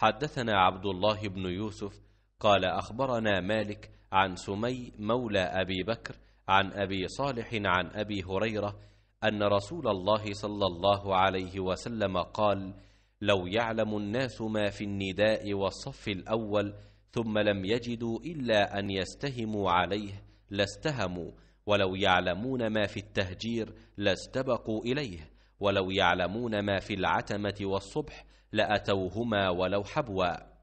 حدثنا عبد الله بن يوسف قال أخبرنا مالك عن سمي مولى أبي بكر عن أبي صالح عن أبي هريرة أن رسول الله صلى الله عليه وسلم قال لو يعلم الناس ما في النداء والصف الأول ثم لم يجدوا إلا أن يستهموا عليه لاستهموا ولو يعلمون ما في التهجير لاستبقوا إليه ولو يعلمون ما في العتمه والصبح لاتوهما ولو حبوا